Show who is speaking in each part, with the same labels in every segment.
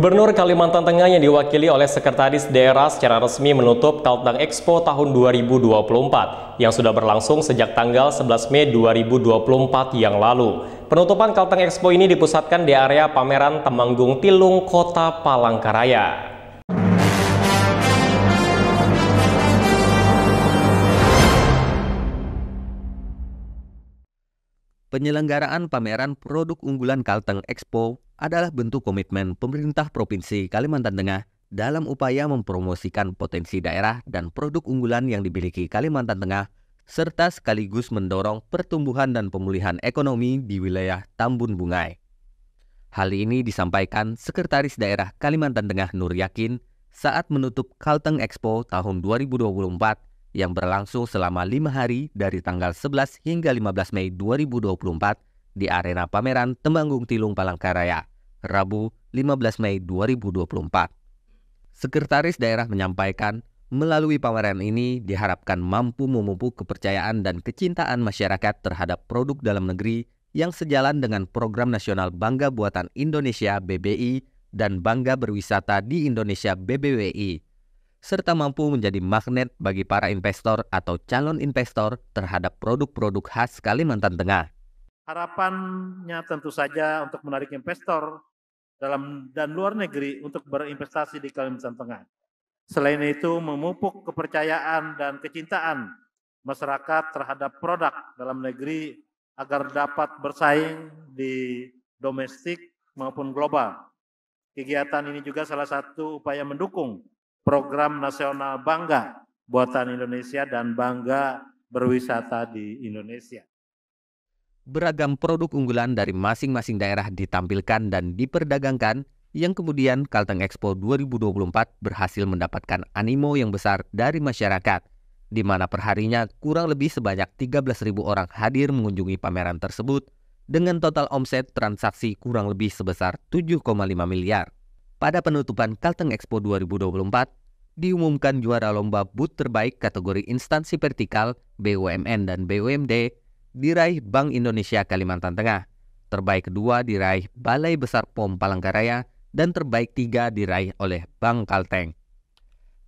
Speaker 1: Gubernur Kalimantan Tengah yang diwakili oleh Sekretaris Daerah secara resmi menutup Kalteng Expo tahun 2024 yang sudah berlangsung sejak tanggal 11 Mei 2024 yang lalu. Penutupan Kalteng Expo ini dipusatkan di area pameran Temanggung Tilung, Kota Palangkaraya.
Speaker 2: Penyelenggaraan pameran produk unggulan Kalteng Expo adalah bentuk komitmen pemerintah Provinsi Kalimantan Tengah dalam upaya mempromosikan potensi daerah dan produk unggulan yang dimiliki Kalimantan Tengah serta sekaligus mendorong pertumbuhan dan pemulihan ekonomi di wilayah Tambun Bungai. Hal ini disampaikan Sekretaris Daerah Kalimantan Tengah Nur Yakin saat menutup Kalteng Expo tahun 2024 yang berlangsung selama lima hari dari tanggal 11 hingga 15 Mei 2024 di Arena Pameran Temanggung Tilung Palangkaraya. Rabu 15 Mei 2024. Sekretaris daerah menyampaikan, melalui pameran ini diharapkan mampu memupuk kepercayaan dan kecintaan masyarakat terhadap produk dalam negeri yang sejalan dengan program nasional Bangga Buatan Indonesia BBI dan Bangga Berwisata di Indonesia BBWI, serta mampu menjadi magnet bagi para investor atau calon investor terhadap produk-produk khas Kalimantan Tengah.
Speaker 3: Harapannya tentu saja untuk menarik investor dalam dan luar negeri untuk berinvestasi di Kalimantan Tengah. Selain itu, memupuk kepercayaan dan kecintaan masyarakat terhadap produk dalam negeri agar dapat bersaing di domestik maupun global. Kegiatan ini juga salah satu upaya mendukung program nasional Bangga Buatan Indonesia dan Bangga Berwisata di Indonesia.
Speaker 2: Beragam produk unggulan dari masing-masing daerah ditampilkan dan diperdagangkan yang kemudian Kalteng Expo 2024 berhasil mendapatkan animo yang besar dari masyarakat, di mana perharinya kurang lebih sebanyak 13.000 orang hadir mengunjungi pameran tersebut dengan total omset transaksi kurang lebih sebesar 7,5 miliar. Pada penutupan Kalteng Expo 2024, diumumkan juara lomba booth terbaik kategori instansi vertikal BUMN dan BUMD diraih Bank Indonesia Kalimantan Tengah. Terbaik kedua diraih Balai Besar POM Palangkaraya dan terbaik tiga diraih oleh Bank Kalteng.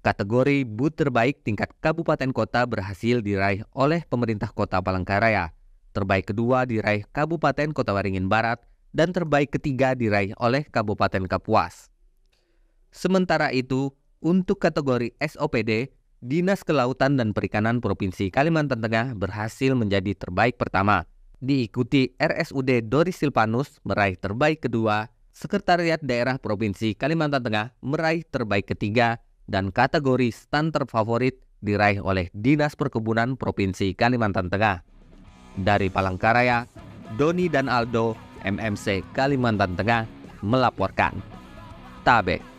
Speaker 2: Kategori booth terbaik tingkat kabupaten kota berhasil diraih oleh pemerintah kota Palangkaraya. Terbaik kedua diraih Kabupaten Kota Waringin Barat dan terbaik ketiga diraih oleh Kabupaten Kapuas. Sementara itu, untuk kategori SOPD, Dinas Kelautan dan Perikanan Provinsi Kalimantan Tengah berhasil menjadi terbaik pertama. Diikuti RSUD Dori Silpanus meraih terbaik kedua, Sekretariat Daerah Provinsi Kalimantan Tengah meraih terbaik ketiga, dan kategori stand terfavorit diraih oleh Dinas Perkebunan Provinsi Kalimantan Tengah. Dari Palangkaraya, Doni dan Aldo, MMC Kalimantan Tengah, melaporkan.
Speaker 3: Tabek.